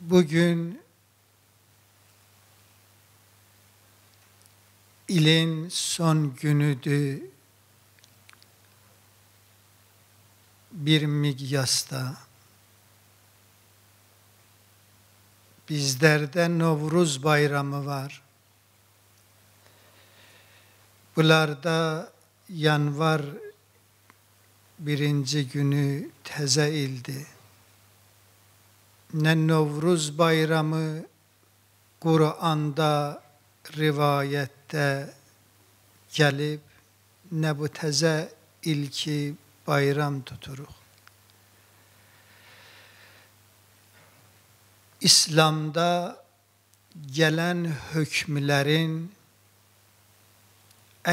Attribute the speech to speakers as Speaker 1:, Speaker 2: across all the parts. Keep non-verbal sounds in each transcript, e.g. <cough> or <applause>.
Speaker 1: bugün ilin son günüdü bir migyasta. Bizlerde Novruz bayramı var. Bunlarda yanvar birinci günü teze ildi. ne Novruz bayramı Quranda, rivayətdə gəlib, nə bu təzə ilki bayram tuturuq. İslamda gələn hökmlərin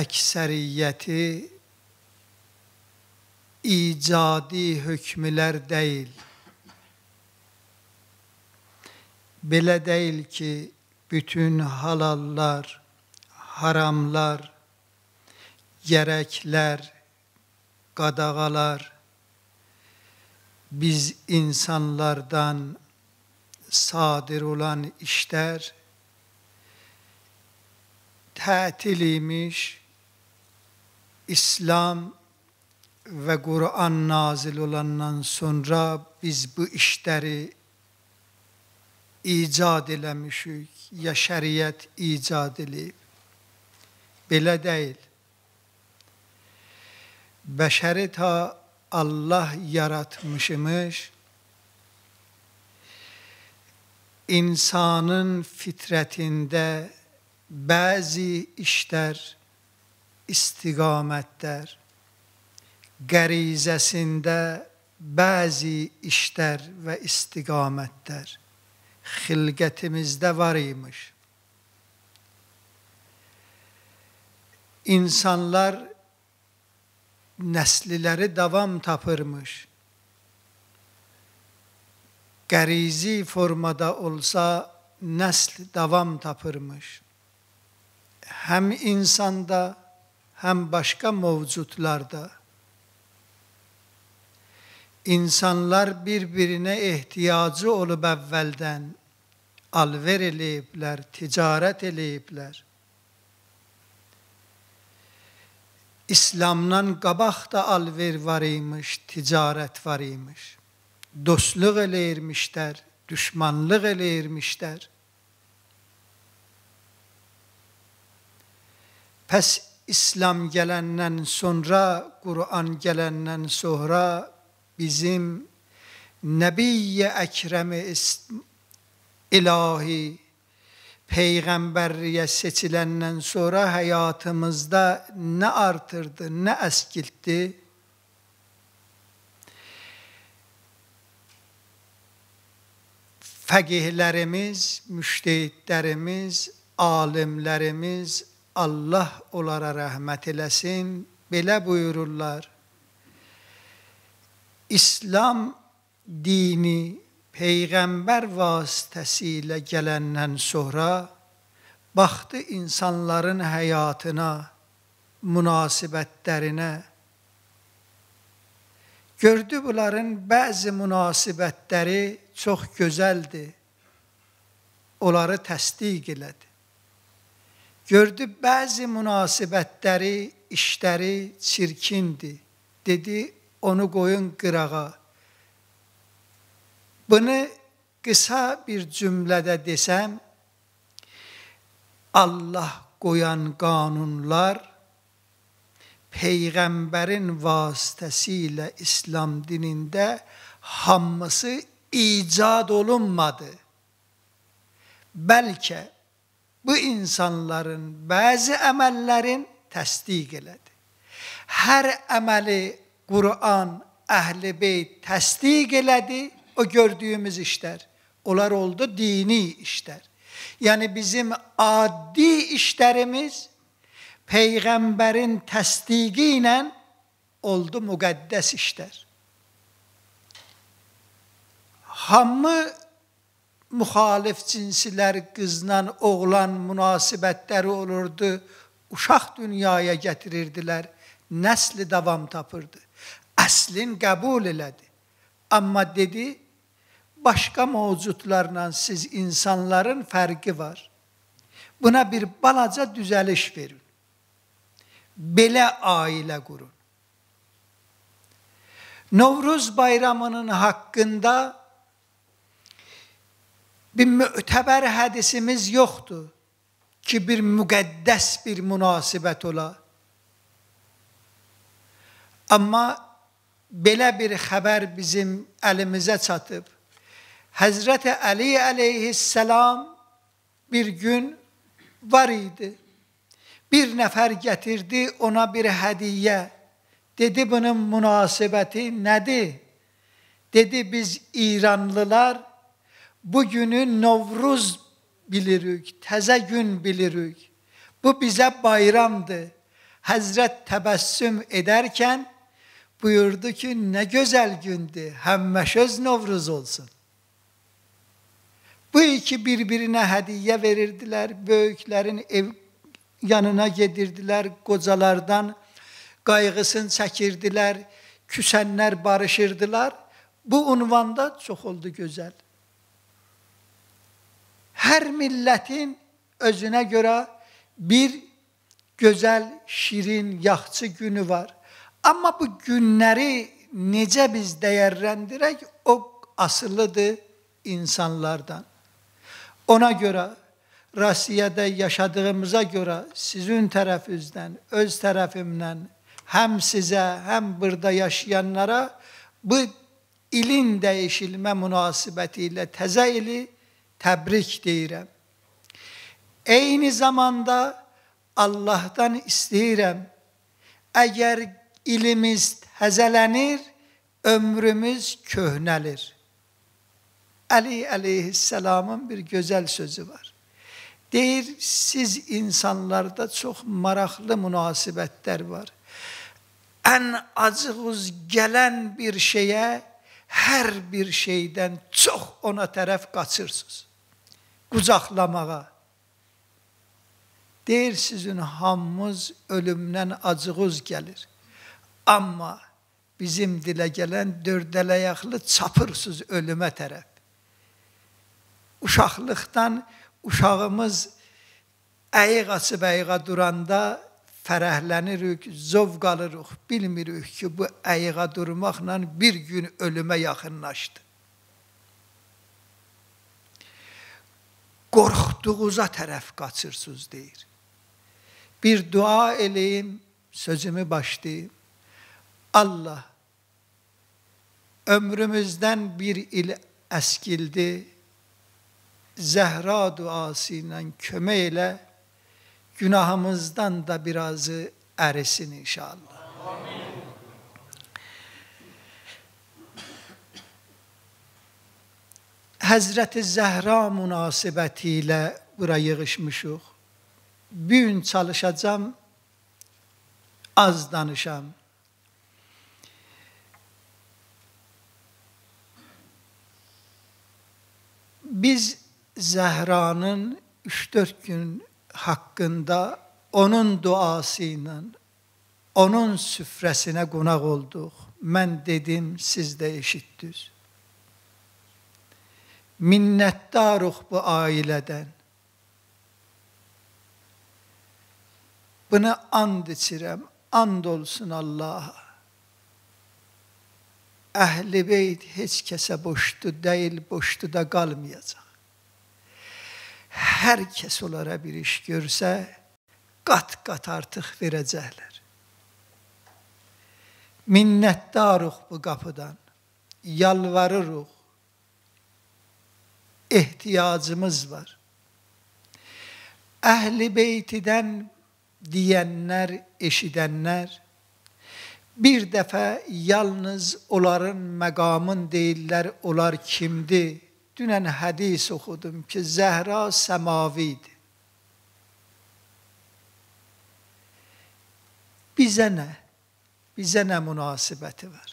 Speaker 1: əksəriyyəti icadi hökmlər deyil. Bile değil ki bütün halallar, haramlar, gerekler, gadagalar, biz insanlardan sadir olan işler tatiliymiş, İslam ve Kur'an nazil olandan sonra biz bu işleri icad eləmişik, ya şəriət icad eləyib. Belə deyil. Bəşəri ta Allah yaratmışmış, insanın fitrətində bəzi işlər istiqamətlər, qərizəsində bəzi işlər və istiqamətlər xilqətimizdə var imiş. İnsanlar nəsliləri davam tapırmış. Qərizi formada olsa nəsl davam tapırmış. Həm insanda, həm başqa mövcudlarda insanlar bir-birinə ehtiyacı olub əvvəldən alver eləyiblər, ticarət eləyiblər. İslamdan qabaq da alver var imiş, ticarət var imiş. Dostluq eləyirmişlər, düşmanlıq eləyirmişlər. Pəs İslam gələndən sonra, Quran gələndən sonra bizim Nebi Ekrem ilahi peygamberliğe seçilenden sonra hayatımızda ne artırdı ne eskiltti? Fakihlerimiz, müştehitlerimiz, alimlerimiz Allah onlara rahmet eləsin, belə buyururlar. İslam dini peyğəmbər vasitəsilə gələndən sonra baxdı insanların həyatına, münasibətlərinə. Gördü bunların bəzi münasibətləri çox gözəldir. Onları təsdiq elədi. Gördü bəzi münasibətləri, işləri çirkindir. Dedi, onu koyun qırağa. Bunu qısa bir cümlədə desəm, Allah qoyan qanunlar peyğəmbərin vasitəsilə İslam dinində hamısı icad olunmadı. Bəlkə bu insanların bəzi əməllərin təsdiq elədi. Hər əməli Quran, əhl-i beyt təsdiq elədi o gördüyümüz işlər. Onlar oldu dini işlər. Yəni bizim adi işlərimiz peyğəmbərin təsdiqi ilə oldu müqəddəs işlər. Hamı müxalif cinslər qızla oğlan münasibətləri olurdu. Uşaq dünyaya gətirirdilər. Nəsli davam tapırdı əslin qəbul elədi. Amma dedi, başqa mövcudlarla siz insanların fərqi var. Buna bir balaca düzəliş verin. Belə ailə qurun. Novruz bayramının haqqında bir mötəbər hədisimiz yoxdur ki, bir müqəddəs bir münasibət ola. Amma belə bir xəbər bizim əlimizə çatıb. Həzrət Əli əleyhissalam bir gün var idi. Bir nəfər gətirdi ona bir hədiyyə. Dedi bunun münasibəti nədir? Dedi biz İranlılar bu günü Novruz bilirik, təzə gün bilirik. Bu bizə bayramdır. Həzrət təbəssüm edərkən buyurdu ki ne güzel gündü hem meşöz Novruz olsun. Bu iki birbirine hediye verirdiler. Böyüklerin ev yanına gedirdiler. Kocalardan qayğısını çəkirdilər, küsənlər barışırdılar. Bu unvanda çox oldu gözəl. Hər millətin özünə görə bir gözəl, şirin, yaxçı günü var. Ama bu günleri nece biz değerlendirek o asılıdır insanlardan. Ona göre Rusya'da yaşadığımıza göre sizin tarafınızdan, öz tarafımdan hem size hem burada yaşayanlara bu ilin değişilme münasibetiyle teze ili tebrik deyirəm. Eyni zamanda Allah'tan isteyirəm, Eğer ilimiz həzələnir, ömrümüz köhnəlir. Əli əleyhissalamın bir gözəl sözü var. Deyir, siz insanlarda çox maraqlı münasibətlər var. Ən acığız gələn bir şeyə, hər bir şeydən çox ona tərəf qaçırsınız. Qucaqlamağa. Deyir, sizin hamımız ölümdən acığız gəlir. Amma bizim dilə gələn dördələyaqlı çapırsız ölümə tərəf. Uşaqlıqdan uşağımız əyiq açıb əyiqa duranda fərəhlənirik, zovq alırıq, bilmirik ki, bu əyiqa durmaqla bir gün ölümə yaxınlaşdı. Qorxduğuza tərəf qaçırsınız deyir. Bir dua eləyim, sözümü başlayım. Allah ömrümüzden bir il eskildi. Zehra duasıyla kömeyle günahımızdan da birazı erisin inşallah. Amin. Hazreti Zehra münasebetiyle buraya yığışmışıq. Bir gün çalışacağım, az danışam. Biz Zehra'nın 3-4 gün hakkında onun duasıyla, onun süfresine konak olduk. Ben dedim, siz de eşittiniz. Minnettaruk bu aileden. Bunu and içirem, and olsun Allah'a. Əhl-i beyt heç kəsə boşdu deyil, boşdu da qalmayacaq. Hər kəs onlara bir iş görsə, qat-qat artıq verəcəklər. Minnətdarıq bu qapıdan, yalvarırıq, ehtiyacımız var. Əhl-i beytidən deyənlər, eşidənlər, bir dəfə yalnız onların məqamın deyirlər, onlar kimdir? Dünən hədis oxudum ki, Zəhra səmavidir. Bizə nə? Bizə nə münasibəti var?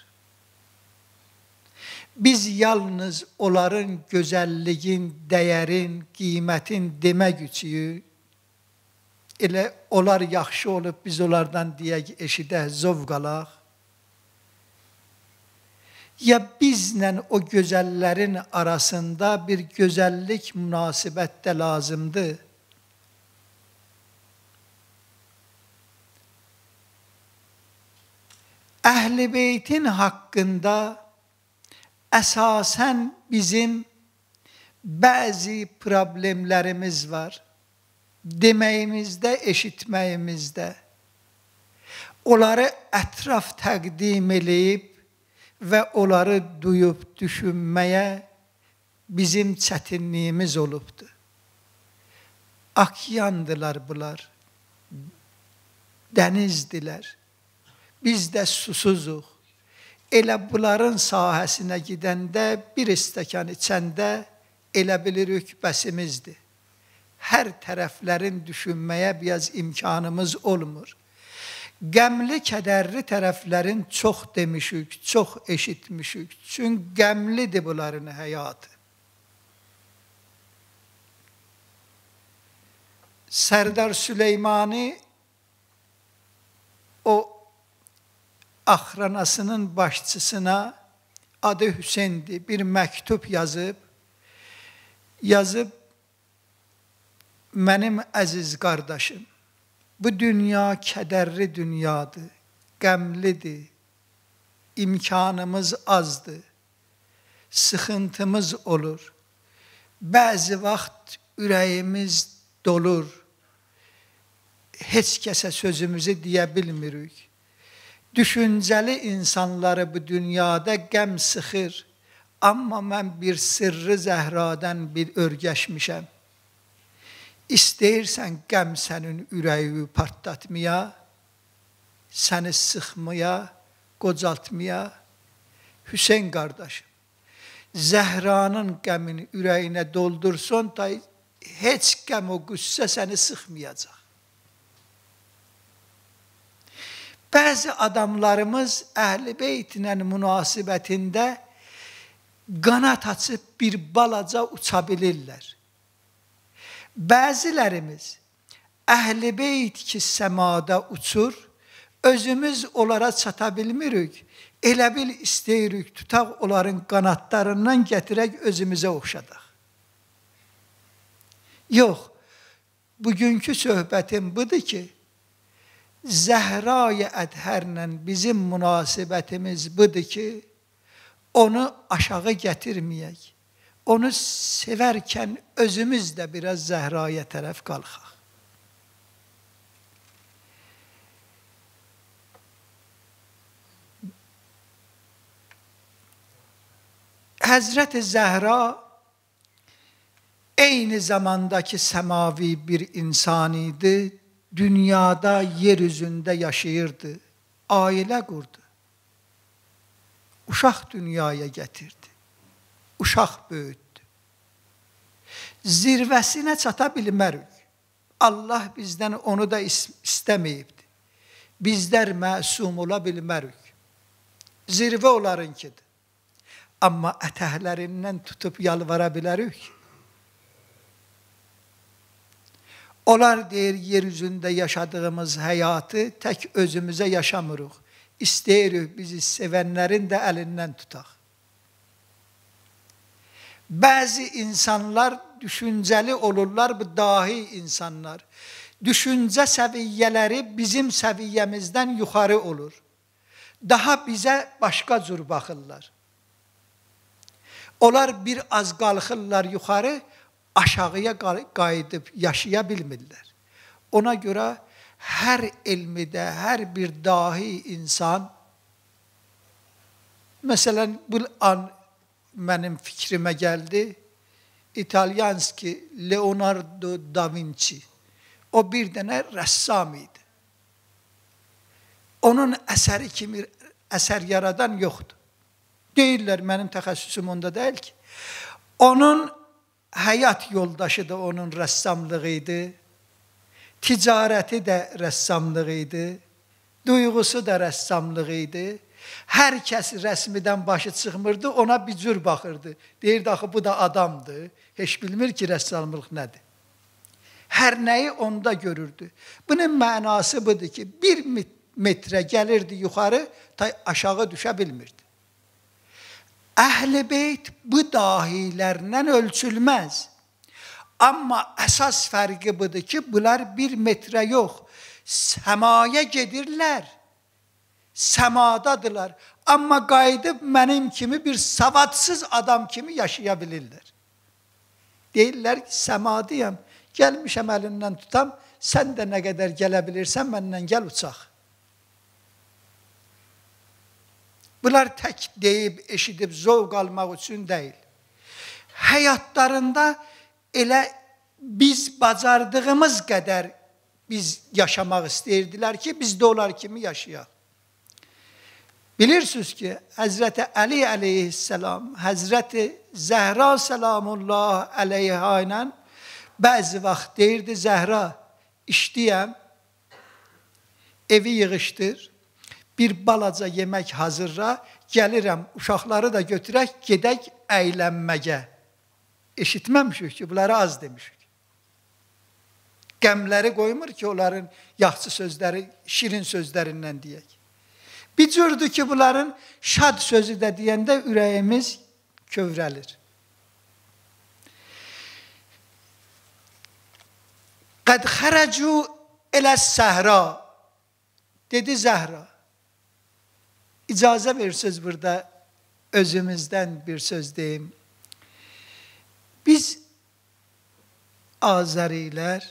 Speaker 1: Biz yalnız onların gözəlliyin, dəyərin, qiymətin demək üçün elə onlar yaxşı olub biz onlardan deyək eşidə zövq alaq. Ya bizlə o gözəllərin arasında bir gözəllik münasibət də lazımdır. Əhl-i beytin haqqında əsasən bizim bəzi problemlərimiz var deməyimizdə, eşitməyimizdə onları ətraf təqdim eləyib və onları duyub düşünməyə bizim çətinliyimiz olubdu. Akyandılar bunlar, dənizdilər, biz də susuzuq. Elə bunların sahəsinə gedəndə bir istəkan içəndə elə bilirik bəsimizdir hər tərəflərin düşünməyə biraz imkanımız olmur. Qəmli, kədərli tərəflərin çox demişik, çox eşitmişik. Çünki qəmlidir bunların həyatı. Sərdar Süleymani o axranasının başçısına adı Hüseyndir bir məktub yazıb, yazıb Mənim əziz qardaşım, bu dünya kədərli dünyadır, qəmlidir, imkanımız azdır, sıxıntımız olur. Bəzi vaxt ürəyimiz dolur, heç kəsə sözümüzü deyə bilmirik. Düşüncəli insanları bu dünyada qəm sıxır, amma mən bir sırrı zəhradan bir örgəşmişəm İstəyirsən qəm sənin ürəyi partlatmaya, səni sıxmaya, qocaltmaya. Hüseyn qardaşım, Zəhranın qəmin ürəyinə doldursun, da heç qəm o qüssə səni sıxmayacaq. Bəzi adamlarımız əhl-i beytinə münasibətində qanat açıb bir balaca uça bilirlər. Bəzilərimiz əhl-i beyt ki, səmada uçur, özümüz onlara çata bilmirik. Elə bil istəyirik tutaq onların qanadlarından gətirək özümüzə oxşadaq. Yox, bugünkü söhbətim budur ki, Zəhra-i Ədhərlə bizim münasibətimiz budur ki, onu aşağı gətirməyək onu sevərkən özümüz də biraz Zəhraya tərəf qalxaq. Həzrət-i Zəhra eyni zamandakı səmavi bir insan idi, dünyada, yer üzündə yaşayırdı, ailə qurdu, uşaq dünyaya gətirdi uşaq böyütdü. Zirvəsinə çata bilmərik. Allah bizdən onu da istəməyibdi. Bizlər məsum ola bilmərik. Zirvə onlarınkidir. Amma ətəklərindən tutub yalvara bilərik. Onlar deyir, yer üzündə yaşadığımız həyatı tək özümüzə yaşamırıq. İstəyirik bizi sevənlərin də əlindən tutaq. Bazı insanlar düşünceli olurlar, bu dahi insanlar. Düşünce seviyeleri bizim seviyemizden yukarı olur. Daha bize başka cür bakırlar. Onlar bir az kalkırlar yukarı, aşağıya qayıdıb yaşaya Ona göre her elmidə, her bir dahi insan, mesela bu an mənim fikrimə gəldi. İtalyanski Leonardo da Vinci. O bir dənə rəssam idi. Onun əsəri kimi əsər yaradan yoxdur. Deyirlər mənim təxəssüsüm onda deyil ki. Onun həyat yoldaşı da onun rəssamlığı idi. Ticarəti də rəssamlığı idi. Duyğusu da rəssamlığı idi. Hər kəs rəsmidən başı çıxmırdı, ona bir cür baxırdı. Deyirdi axı bu da adamdır. Heç bilmir ki, rəssamlıq nədir. Hər nəyi onda görürdü. Bunun mənası budur ki, 1 metrə gəlirdi yuxarı, ta aşağı düşə bilmirdi. Əhl-i beyt bu dahilərlə ölçülməz. Amma əsas fərqi budur ki, bunlar 1 metrə yox, səmaya gedirlər səmadadılar. Amma qayıdıb mənim kimi bir savadsız adam kimi yaşaya bilirlər. Deyirlər ki, səmadiyəm, gəlmişəm əlindən tutam, sən də nə qədər gələ bilirsən, məndən gəl uçaq. Bunlar tək deyib, eşidib, zovq almaq üçün deyil. Həyatlarında elə biz bacardığımız qədər biz yaşamaq istəyirdilər ki, biz də onlar kimi yaşayaq. Bilirsiniz ki, Həzrəti Əli əleyhissalam, Həzrəti Zəhra səlamullah əleyhə ilə bəzi vaxt deyirdi Zəhra, işləyəm, evi yığışdır, bir balaca yemək hazırla, gəlirəm, uşaqları da götürək, gedək əylənməyə. Eşitməmişik ki, bunları az demişik. Qəmləri qoymur ki, onların yaxçı sözləri, şirin sözlərindən deyək. Bicürdü ki, bunların şad sözü də deyəndə ürəyimiz kövrəlir. Qəd xərəcu elə səhra, dedi Zəhra. İcazə verirsiniz burada özümüzdən bir söz deyim. Biz Azərilər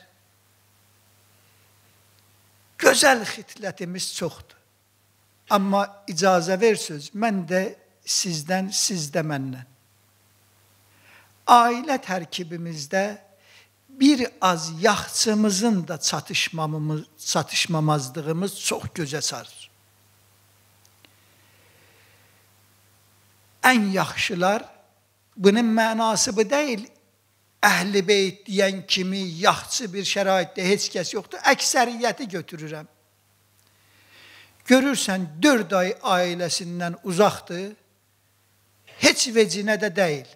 Speaker 1: gözəl xitlətimiz çoxdur. Amma icazə versiniz, mən də sizdən, siz də məndən. Ailə tərkibimizdə bir az yaxçımızın da çatışmamamız, çatışmamazlığımız çox gözə çarpır. Ən yaxşılar bunun mənası bu deyil. Əhl-i beyt deyən kimi yaxçı bir şəraitdə heç kəs yoxdur. Əksəriyyəti götürürəm. Görürsən, dörd ay ailəsindən uzaqdır, heç vecinə də deyil.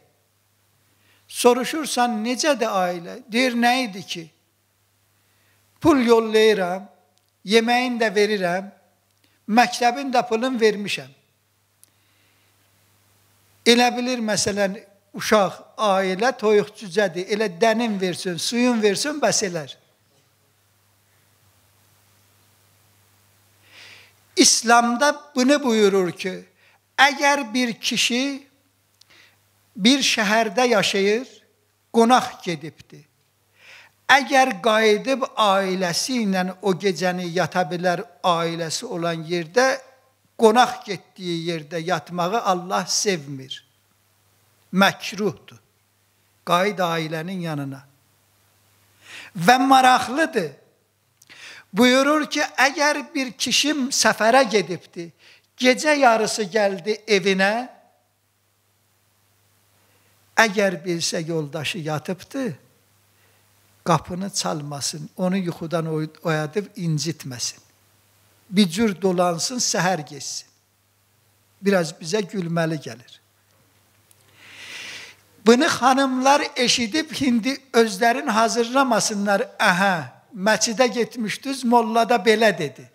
Speaker 1: Soruşursan, necədir ailə? Deyir, nə idi ki? Pul yollayıram, yeməyin də verirəm, məktəbin də pulun vermişəm. Elə bilir, məsələn, uşaq, ailə toyuq cücədir, elə dənin versin, suyun versin, bəs elər. İslam'da bunu buyurur ki, eğer bir kişi bir şehirde yaşayır, qonaq gedibdi. Əgər qayıdıb ailəsi ilə o gecəni yata bilər ailəsi olan yerdə, qonaq getdiyi yerdə yatmağı Allah sevmir. Məkruhdur. Qayıd ailənin yanına. Və maraqlıdır. Buyurur ki, əgər bir kişim səfərə gedibdi, gecə yarısı gəldi evinə, əgər bilsə yoldaşı yatıbdı, qapını çalmasın, onu yuxudan oyadıb incitməsin. Bir cür dolansın, səhər geçsin. Biraz bizə gülməli gəlir. Bunu xanımlar eşidib, hindi özlərin hazırlamasınlar, əhə, Məscidə getmişdiniz, molla da belə dedi.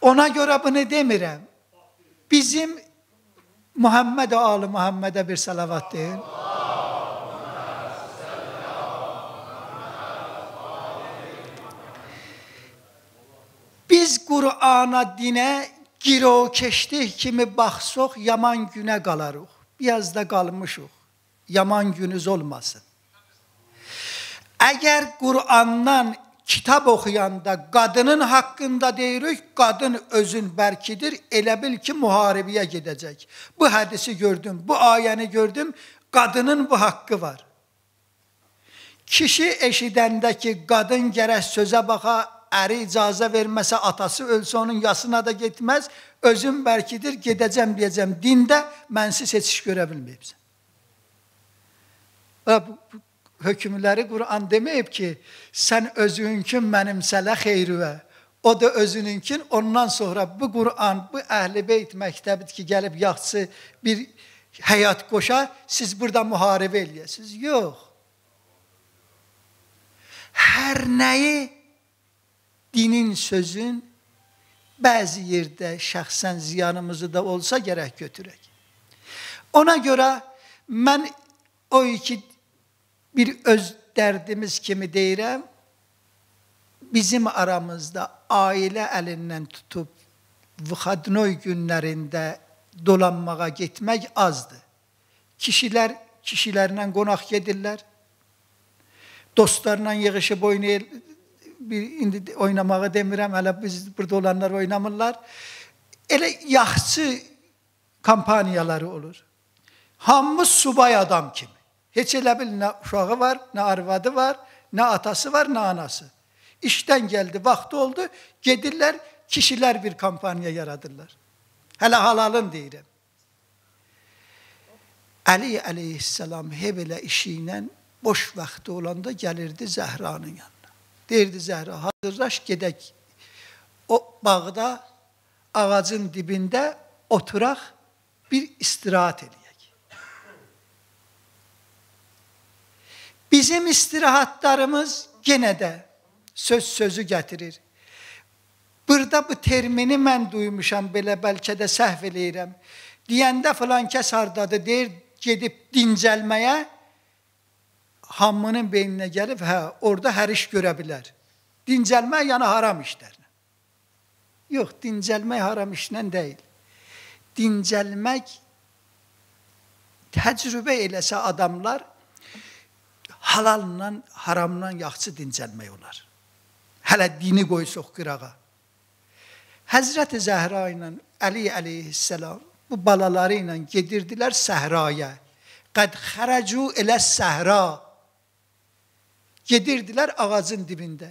Speaker 1: Ona görə bunu demirəm. Bizim Muhammed Ali Muhammed'e bir salavat deyin. Biz Kur'an'a, dine giro keştih kimi baksoq yaman güne kalarıq. Biraz da kalmışıq. Yaman günüz olmasın. Əgər Qur'andan kitab oxuyanda qadının haqqında deyirik, qadın özün bərkidir, elə bil ki, müharibəyə gedəcək. Bu hədisi gördüm, bu ayəni gördüm, qadının bu haqqı var. Kişi eşidəndə ki, qadın gərək sözə baxa, əri icazə verməsə, atası ölsə onun yasına da getməz, özüm bərkidir, gedəcəm deyəcəm. Dində mənsiz heç iş görə bilməyibsən hökmləri Quran deməyib ki, sən özünkün mənimsələ xeyrüvə. O da özününkün. Ondan sonra bu Quran, bu Əhl-i Beyt məktəbidir ki, gəlib yaxçısı bir həyat qoşa, siz burada müharibə eləyəsiniz. Yox. Hər nəyi dinin sözün bəzi yerdə şəxsən ziyanımızı da olsa gərək götürək. Ona görə mən o iki bir öz derdimiz kimi deyirəm, bizim aramızda aile elinden tutup vıxadnoy günlerinde dolanmağa gitmek azdı. Kişiler, kişilərlə konak gedirlər. Dostlarla yığışıb oynayır. Bir indi oynamağı demirəm, hələ biz burada olanlar oynamırlar. Elə yaxşı kampaniyaları olur. Hamımız subay adam kimi. Heç elə bil nə uşağı var, nə arvadı var, nə atası var, nə anası. İşdən gəldi, vaxtı oldu, gedirlər, kişilər bir kampaniya yaradırlar. Hələ halalın deyirəm. Əli əleyhissalam Hebelə işi ilə boş vaxtı olanda gəlirdi Zəhranın yanına. Deyirdi Zəhra, hazırlaş gedək. O bağda ağacın dibində oturaq bir istirahat edək. Bizim istirahatlarımız yenə də söz sözü gətirir. Burada bu termini mən duymuşam, belə bəlkə də səhv eləyirəm. Deyəndə filan kəs hardadır, deyir, gedib dincəlməyə hamının beyninə gəlib, hə, orada hər iş görə bilər. Dincəlmək yəni haram işlərinə. Yox, dincəlmək haram işlə deyil. Dincəlmək təcrübə eləsə adamlar halalından, haramdan yaxşı dincəlmək olar. Hələ dini qoysuq qırağa. Həzrət Zəhra ilə Əli əleyhissalam bu balaları ilə gedirdilər səhraya. Qəd xərəcu elə səhra. Gedirdilər ağacın dibində.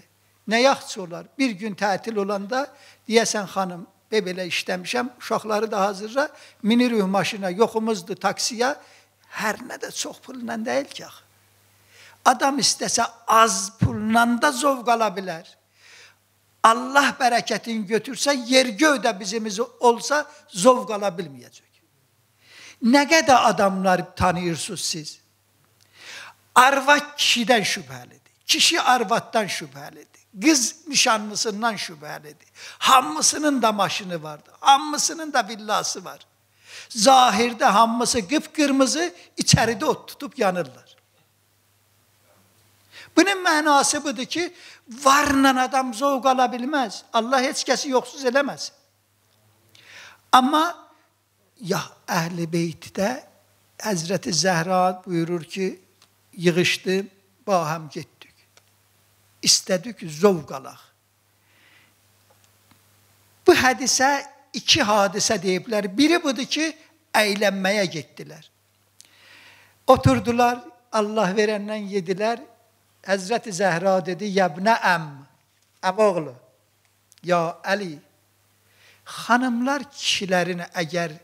Speaker 1: Nə yaxşı olar? Bir gün tətil olanda deyəsən xanım, belə işləmişəm, uşaqları da hazırla, minirik maşına, yoxumuzdur taksiyə. Hər nə də çox pulla deyil ki axı. Adam istəsə az pulundan da zovq ala bilər. Allah bərəkətini götürsə, yer göydə bizimizi olsa zovq ala bilməyəcək. Nə qədər adamlar tanıyırsınız siz? Arvad kişidən şübhəlidir. Kişi arvaddan şübhəlidir. Qız nişanlısından şübhəlidir. Hamısının da maşını vardı. Hamısının da villası var. Zahirdə hamısı qıpqırmızı, içəridə ot tutub yanırlar. Bunun mənası budur ki, varla adam zövq ala bilməz. Allah heç kəsi yoxsuz eləməz. Amma ya əhl-i beytdə Həzrəti Zəhra buyurur ki, yığışdı, bahəm getdik. İstədik zövq alaq. Bu hədisə iki hadisə deyiblər. Biri budur ki, əylənməyə getdilər. Oturdular, Allah verəndən yedilər, Həzrəti Zəhra dedi, yəbnə əm, əmoğlu, ya Əli, xanımlar kişilərini əgər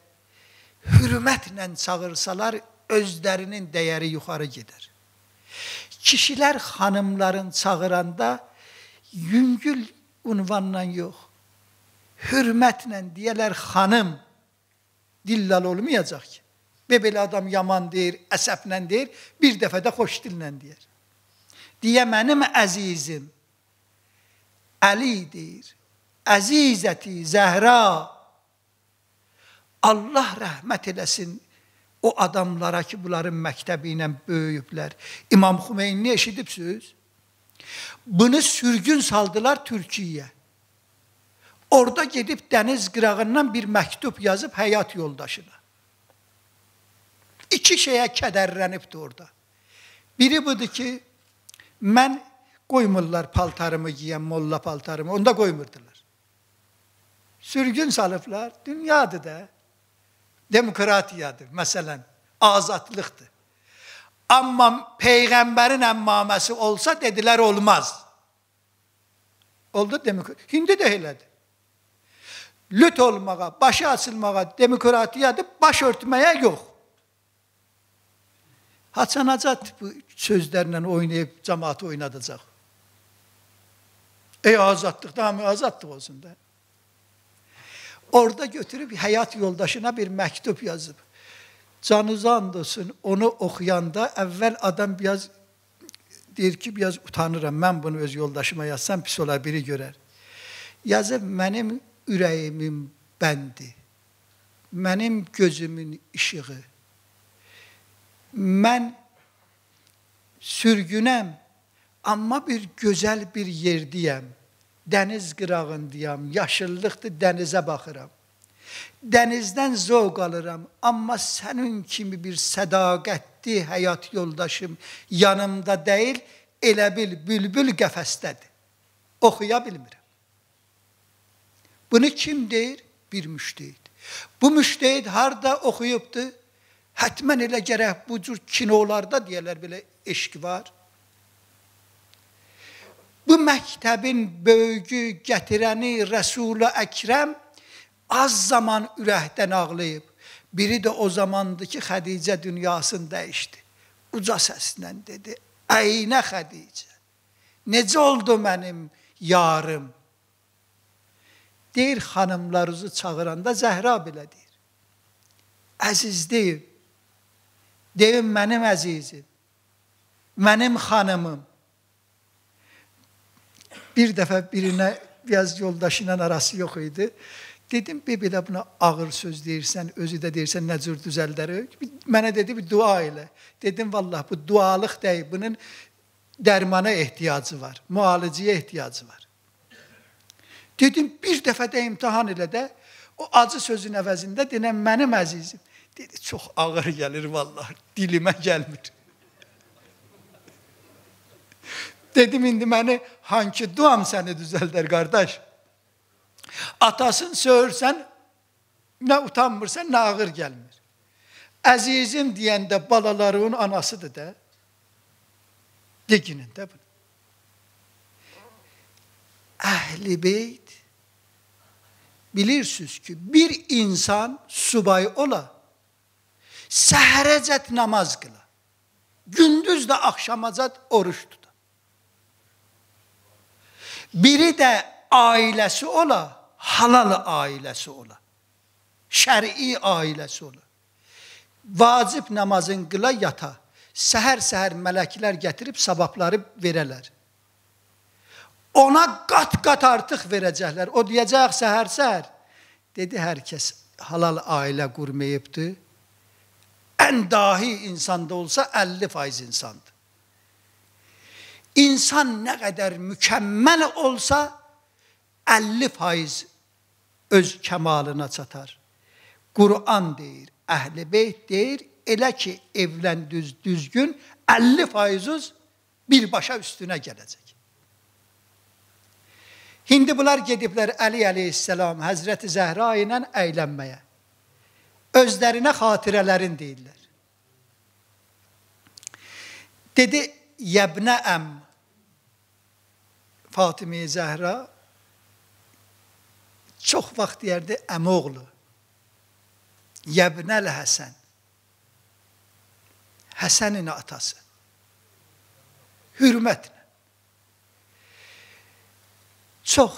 Speaker 1: hürmətlə çağırsalar, özlərinin dəyəri yuxarı gedir. Kişilər xanımların çağıranda yüngül unvanla yox, hürmətlə deyələr xanım, dillal olmayacaq ki. Be belə adam yaman deyir, əsəblə deyir, bir dəfə də xoş dillə deyir. Deyə mənim əzizim Əli deyir. Əzizəti Zəhra Allah rəhmət eləsin o adamlara ki, bunların məktəbi ilə böyüyüblər. İmam Xümeyni eşidibsiniz? Bunu sürgün saldılar Türkiyəyə. Orada gedib dəniz qırağından bir məktub yazıb həyat yoldaşına. İki şeyə kədərlənibdi orada. Biri budur ki, Mən qoymurlar paltarımı giyən, molla paltarımı, onda qoymurdular. Sürgün salıblar, dünyadır da. Demokratiyadır, məsələn, azadlıqdır. Amma Peyğəmbərin əmmaməsi olsa dedilər olmaz. Oldu demokratiya. Hindi də elədir. Lüt olmağa, başı açılmağa demokratiyadır, baş örtməyə yox. Hasan Acat bu sözlərlə oynayıb cəmaatı oynadacaq. Ey azadlıq, damı azadlıq olsun da. Orada götürüb həyat yoldaşına bir məktub yazıb. Canuzan olsun, onu oxuyanda əvvəl adam biraz deyir ki, biraz utanıram, mən bunu öz yoldaşıma yazsam pis olar, biri görər. Yazıb mənim ürəyimin bəndi, mənim gözümün işığı, ben sürgünem ama bir güzel bir yerdeyim. Deniz qırağındayım, yaşıllıqdır, dənizə baxıram. Dənizdən zövq alıram, amma sənin kimi bir sədaqətli həyat yoldaşım yanımda deyil, elə bil bülbül qəfəsdədir. Oxuya bilmirəm. Bunu kim deyir? Bir müştehid. Bu müştehid harda oxuyubdu? Hətmən elə gərək bu cür kinolarda deyirlər belə eşq var. Bu məktəbin böyüyü gətirəni Rəsulu Əkrəm az zaman ürəkdən ağlayıb. Biri də o zamandı ki, Xədicə dünyasını dəyişdi. Uca səslə dedi: "Əynə Xədicə. Necə oldu mənim yarım?" Deyir xanımlarınızı çağıranda Zəhra belə deyir. Əzizdir, Deyim mənim əzizim, mənim xanımım. Bir dəfə birinə yaz yoldaşıyla arası yox idi. Dedim, bir belə buna ağır söz deyirsən, özü də deyirsən, nə cür düzəldər? Mənə dedi, bir dua elə. Dedim, vallah, bu dualıq deyil, bunun dərmana ehtiyacı var, müalicəyə ehtiyacı var. Dedim, bir dəfə də imtihan elə də, o acı sözün əvəzində denən mənim əzizim. Dedi çok ağır gelir vallahi dilime gelmir. Dedim indi beni hangi duam seni düzelder kardeş. Atasın söğürsen ne utanmırsan ne ağır gelmir. Əzizim deyəndə balaların anasıdır da. Diginin də bunu. Əhli beyt bilirsiniz ki bir insan subay ola Səhərəcət namaz qıla. Gündüz də axşamacad oruç tuta. Biri də ailəsi ola, halal ailəsi ola. Şəri ailəsi ola. Vacib namazın qıla yata. Səhər-səhər mələklər gətirib savabları verələr ona qat-qat artıq verəcəklər. O deyəcək səhər-səhər. Dedi hər kəs halal ailə qurmayıbdı. En dahi insanda olsa 50 faiz insandır. İnsan nə qədər mükəmməl olsa 50 faiz öz kəmalına çatar. Quran deyir, əhl-i beyt deyir, elə ki evlən düz düzgün 50 faizuz birbaşa üstünə gələcək. Hindi bunlar gediblər Əli əleyhissalam Həzrəti Zəhra ilə əylənməyə özlərinə xatirələrin deyirlər. Dedi, yəbnə əm, Fatimi Zəhra, çox vaxt deyərdi, əmoğlu, yəbnəl Həsən, Həsənin atası, hürmətlə. Çox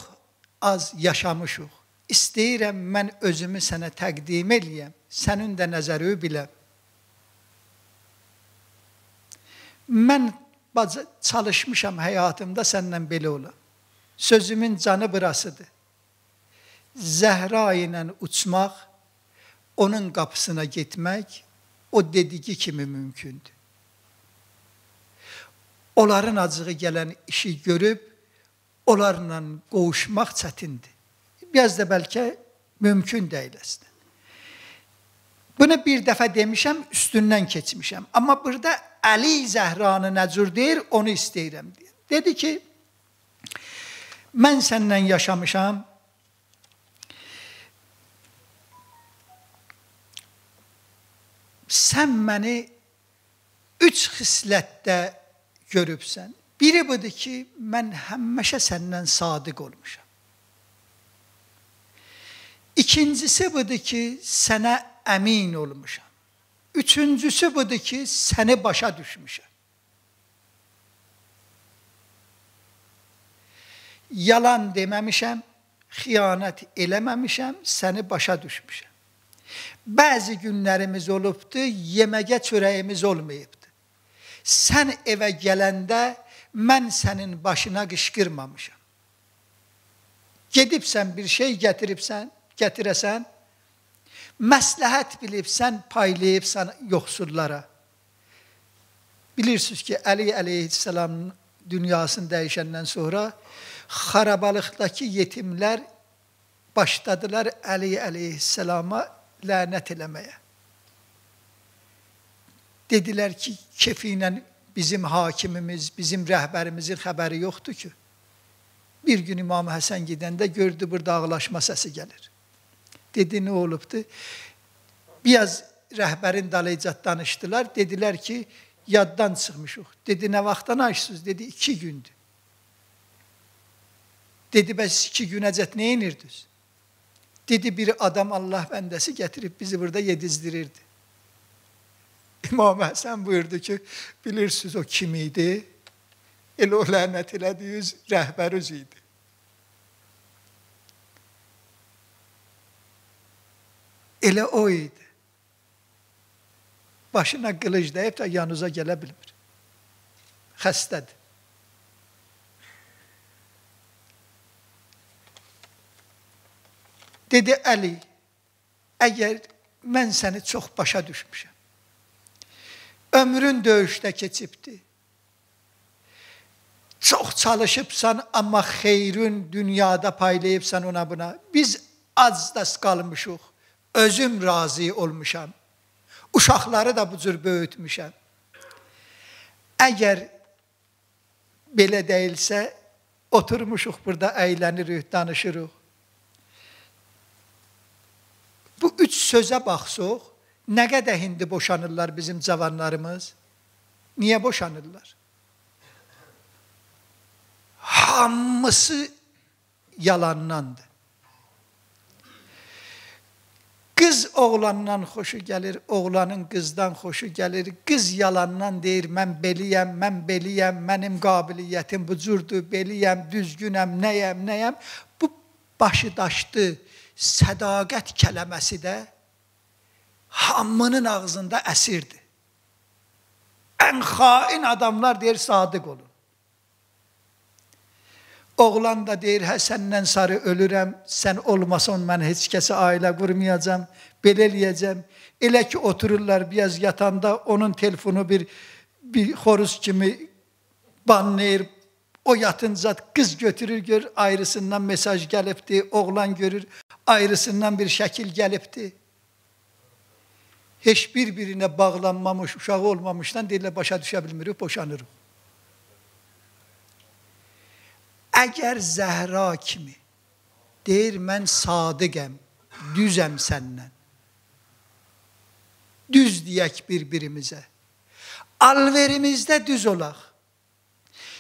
Speaker 1: az yaşamışıq. İstəyirəm mən özümü sənə təqdim eləyəm sənin də nəzəri bilə. Mən çalışmışam həyatımda səndən belə ola. Sözümün canı burasıdır. Zəhra ilə uçmaq, onun qapısına getmək o dediyi kimi mümkündür. Onların acığı gələn işi görüb onlarla qovuşmaq çətindir. Biraz da bəlkə mümkün də eləsin. Bunu bir dəfə demişəm, üstündən keçmişəm. Amma burada Əli Zəhranı nə cür deyir, onu istəyirəm deyir. Dedi ki, mən səndən yaşamışam. Sən məni üç xislətdə görübsən. Biri budur ki, mən həmişə səndən sadiq olmuşam. İkincisi budur ki, sənə əmin olmuşam. Üçüncüsü budur ki, səni başa düşmüşəm. Yalan deməmişəm, xiyanət eləməmişəm, səni başa düşmüşəm. Bəzi günlərimiz olubdu, yeməyə çörəyimiz olmayıbdı. Sən evə gələndə mən sənin başına qışqırmamışam. Gedibsən bir şey gətiribsən, gətirəsən, məsləhət bilib sən paylayıbsan yoxsullara. Bilirsiniz ki, Əli əleyhissalamın dünyasını dəyişəndən sonra xarabalıqdakı yetimlər başladılar Əli əleyhissalama lənət eləməyə. Dedilər ki, kefi ilə bizim hakimimiz, bizim rəhbərimizin xəbəri yoxdur ki. Bir gün İmam Həsən gedəndə gördü burada ağlaşma səsi gəlir. Dedi nə olubdu? Biraz rəhbərin dalıcat danışdılar. Dedilər ki, yaddan çıxmışıq. Dedi, nə vaxtdan açsınız? Dedi, iki gündür. Dedi, bəs iki günəcət nə inirdiniz? Dedi, bir adam Allah bəndəsi gətirib bizi burada yedizdirirdi. <laughs> İmam Həsən buyurdu ki, bilirsiniz o kim idi? Elə o lənət elədi, yüz rəhbər üzü idi. elə o idi. Başına qılıc dəyib də yanınıza gələ bilmir. Xəstədir. Dedi Əli, əgər mən səni çox başa düşmüşəm. Ömrün döyüşdə keçibdi. Çox çalışıbsan, amma xeyrün dünyada paylayıbsan ona buna. Biz az da qalmışıq özüm razı olmuşam. Uşaqları da bu cür böyütmüşəm. Əgər belə deyilsə, oturmuşuq burada, əylənirik, danışırıq. Bu üç sözə baxsaq, nə qədər hindi boşanırlar bizim cavanlarımız? Niyə boşanırlar? Hamısı yalandandır. Qız oğlandan xoşu gəlir, oğlanın qızdan xoşu gəlir. Qız yalandan deyir, mən beliyəm, mən beliyəm, mənim qabiliyyətim bu cürdür, beliyəm, düzgünəm, nəyəm, nəyəm. Bu başı daşdı sədaqət kələməsi də hamının ağzında əsirdir. Ən xain adamlar deyir, sadiq olun. Oğlan da deyir, hə səndən sarı ölürəm, sən olmasan mən heç kəsə ailə qurmayacam, belə eləyəcəm. Elə ki otururlar biraz yatanda onun telefonu bir bir xoruz kimi banlayır. O yatınca kız götürür gör ayrısından mesaj gelipti, oğlan görür ayrısından bir şekil gelipti. Hiç birbirine bağlanmamış, uşağı olmamışdan deyirlər başa düşə bilmirik, boşanırıq. Əgər Zəhra kimi deyir mən sadiqəm, düzəm səndən. Düz deyək bir-birimizə. Alverimizdə düz olaq.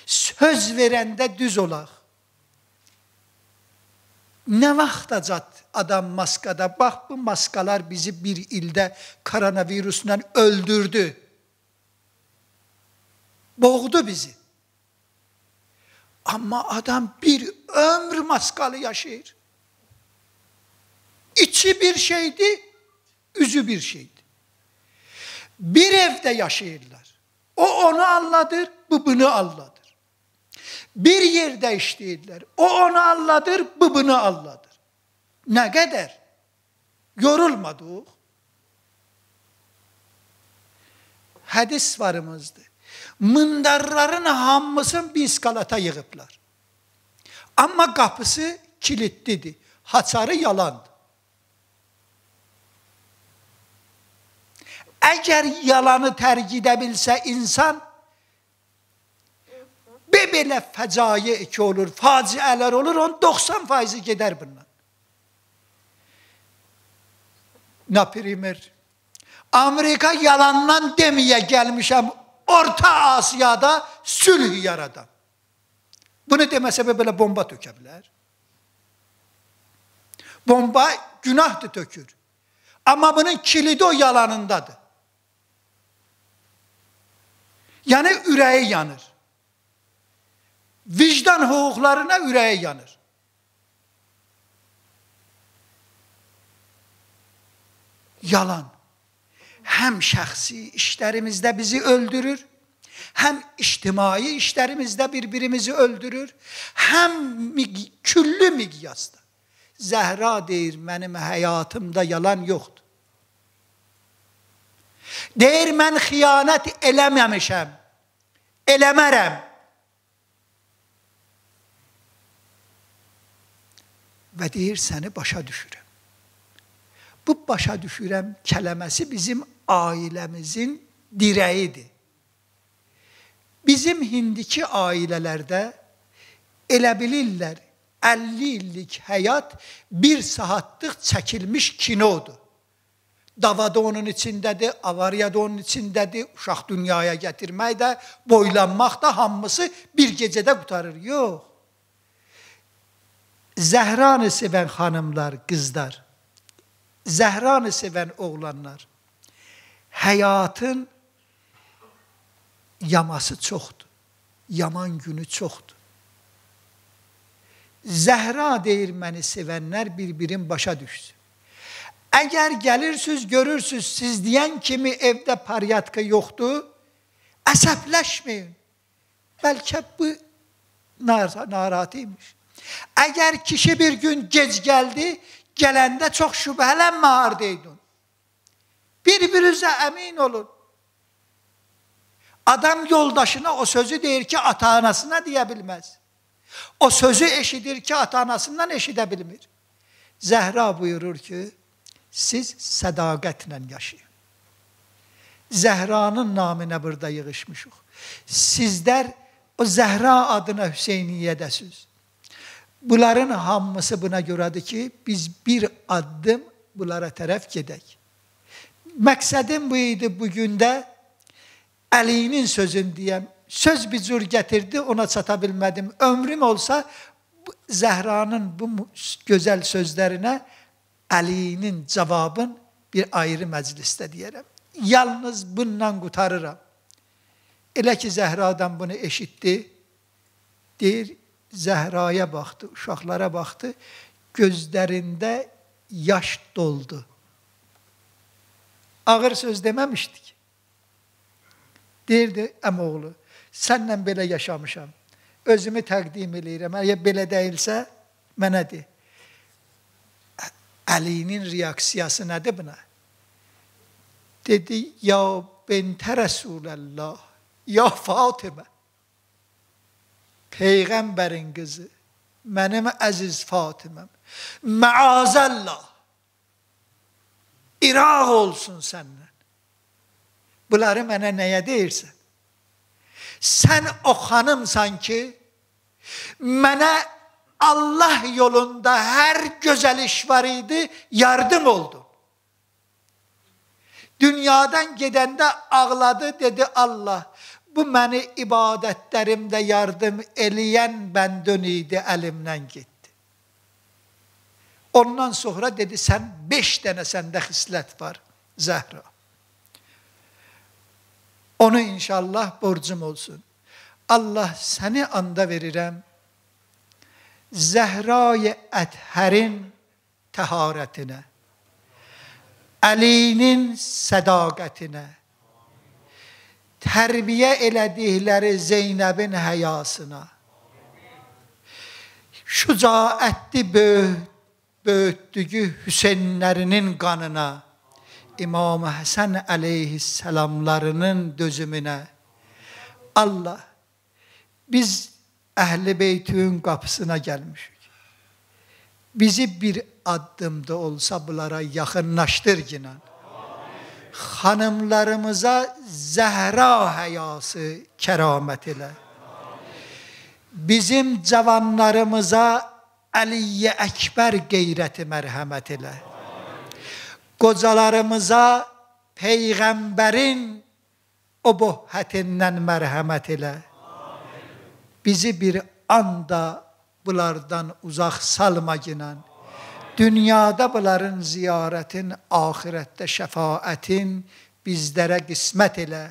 Speaker 1: Söz verəndə düz olaq. Nə acat adam maskada, bax bu maskalar bizi bir ildə koronavirusla öldürdü. Boğdu bizi. Ama adam bir ömür maskalı yaşayır. İçi bir şeydi, üzü bir şeydi. Bir evde yaşayırlar. O onu anladır, bu bunu anladır. Bir yerde işleyirler. O onu anladır, bu bunu anladır. Ne kadar? Yorulmadık. Hadis varımızdı. Mındarların hamısını biz qalata yığıblar. Amma qapısı kilitlidir. Haçarı yalandır. Əgər yalanı tərk edə bilsə insan be belə fəcayə ki olur, faciələr olur, onun 90%-i gedər bundan. Naprimer, Amerika yalandan demiyə gəlmişəm Orta Asya'da sülh yaradan. Bunu sebebi böyle bomba dökebilir. Bomba günahdı tökür. Ama bunun kilidi o yalanındadır. Yani ürəyi yanır. Vicdan hüquqlarına ürəyi yanır. Yalan. həm şəxsi işlərimizdə bizi öldürür, həm ictimai işlərimizdə bir-birimizi öldürür, həm küllü miqyasda. Zəhra deyir, mənim həyatımda yalan yoxdur. Deyir, mən xiyanət eləməmişəm, eləmərəm. Və deyir, səni başa düşürəm. Bu başa düşürəm kələməsi bizim ailəmizin dirəyidir. Bizim indiki ailələrdə elə bilirlər 50 illik həyat bir saatlıq çəkilmiş kinodur. Davada onun içindədir, avariya da onun içindədir, uşaq dünyaya gətirmək də, boylanmaq da hamısı bir gecədə qutarır. Yox. Zəhranı sevən xanımlar, qızlar, zəhranı sevən oğlanlar, həyatın yaması çoxdur. Yaman günü çoxdur. Zəhra deyir məni sevənlər bir-birin başa düşsün. Əgər gəlirsiniz, görürsüz, siz deyən kimi evdə paryatka yoxdur, əsəbləşməyin. Bəlkə bu nar narahat imiş. Əgər kişi bir gün gec gəldi, gələndə çox şübhələnmə hardaydın. Birbirinizə əmin olun. Adam yoldaşına o sözü deyir ki, ata-anasına deyə bilməz. O sözü eşidir ki, ata-anasından eşidə bilmir. Zəhra buyurur ki, siz sədaqətlə yaşayın. Zəhranın naminə burada yığışmışıq. Sizlər o Zəhra adına Hüseyniyyədəsiz. Bunların hamısı buna görədir ki, biz bir addım bunlara tərəf gedək. Məqsədim bu idi bu gündə Əliyinin sözünü deyəm. Söz bir cür gətirdi, ona çata bilmədim. Ömrüm olsa Zəhranın bu gözəl sözlərinə Əliyinin cavabın bir ayrı məclisdə deyərəm. Yalnız bununla qutarıram. Elə ki Zəhradan bunu eşitdi, deyir Zəhraya baxdı, uşaqlara baxdı, gözlərində yaş doldu ağır söz deməmişdik. Deyirdi əmoğlu, sənlə belə yaşamışam. Özümü təqdim eləyirəm. Əgər belə deyilsə, mənə de. Əlinin reaksiyası nədir buna? Dedi, ya bentə Rəsuləllah, ya Fatimə, Peyğəmbərin qızı, mənim əziz Fatiməm, məazəllah, irah olsun senden. Bunları mene neye deyirsən? Sen o hanım sanki mene Allah yolunda her güzel iş var idi, yardım oldu. Dünyadan giden de ağladı, dedi Allah, bu məni ibadetlerimde yardım eləyən ben idi, əlimdən getdi. Ondan sonra dedi sən beş dənə səndə xislət var Zəhra. Onu inşallah borcum olsun. Allah səni anda verirəm. Zəhra-i Əthərin təharətinə, Əlinin sədaqətinə, tərbiyə elədikləri Zeynəbin həyasına, şücaətli böyük böyüttüğü Hüseyinlerinin kanına, İmam Hasan aleyhisselamlarının dözümüne, Allah biz Ehl-i Beyt'ün kapısına gelmişik. Bizi bir adımda olsa bunlara yakınlaştır yine. Hanımlarımıza zehra hayası keramet ile. Bizim cavanlarımıza Əliyə Əkbər qeyrəti mərhəmət elə. Qocalarımıza Peyğəmbərin o bohətindən mərhəmət elə. Bizi bir anda bunlardan uzaq salma ginən. Dünyada bunların ziyarətin, ahirətdə şəfaətin bizlərə qismət elə.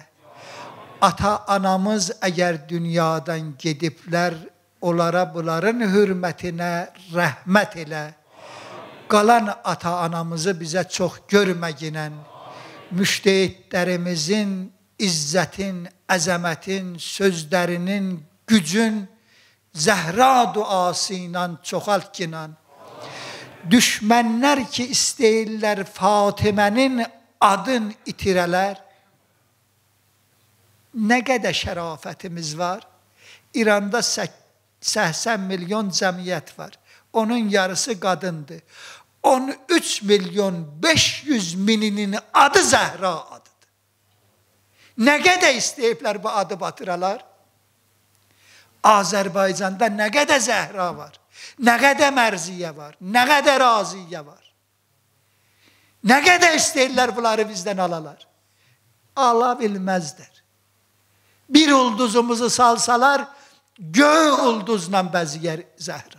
Speaker 1: Ata anamız əgər dünyadan gediblər, onlara bunların hörmətinə rəhmət elə. Qalan ata-anamızı bizə çox görməginən, müştehidlərimizin izzətin, əzəmətin, sözlərinin, gücün zəhra duası ilə çoxalt ki, düşmənlər ki istəyirlər Fatimənin adın itirələr, nə qədər şərafətimiz var. İranda 8 80 milyon cəmiyyət var. Onun yarısı qadındır. 13 milyon 500 mininin adı Zəhra adıdır. Nə qədər istəyiblər bu adı batıralar? Azərbaycanda nə qədər Zəhra var? Nə qədər Mərziyə var? Nə qədər Aziyə var? Nə qədər istəyirlər bunları bizdən alalar? Ala bilməzlər. Bir ulduzumuzu salsalar, Göy ulduzla bəzi yer zəhri.